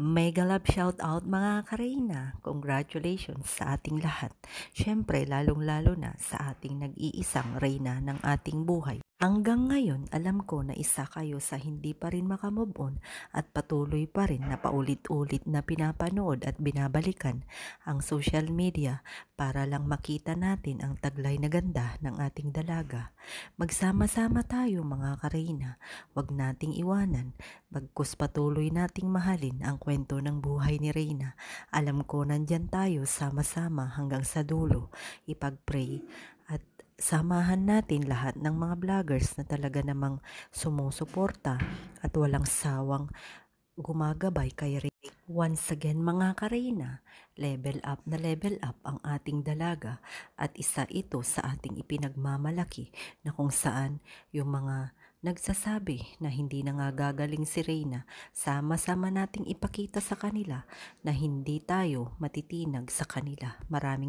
Mega love shout out mga kareyna. Congratulations sa ating lahat. Syempre lalong-lalo na sa ating nag-iisang reyna ng ating buhay. Hanggang ngayon, alam ko na isa kayo sa hindi pa rin makamove on at patuloy pa rin na paulit-ulit na pinapanood at binabalikan ang social media para lang makita natin ang taglay na ganda ng ating dalaga. Magsama-sama tayo mga karina, huwag nating iwanan, bagkus patuloy nating mahalin ang kwento ng buhay ni Reina. Alam ko nandyan tayo sama-sama hanggang sa dulo. Ipag-pray samahan natin lahat ng mga vloggers na talaga namang sumusuporta at walang sawang gumagabay kay Rick. Once again mga karina, level up na level up ang ating dalaga at isa ito sa ating ipinagmamalaki na kung saan yung mga Nagsasabi na hindi na nga gagaling si Reyna, sama-sama nating ipakita sa kanila na hindi tayo matitinag sa kanila. Maraming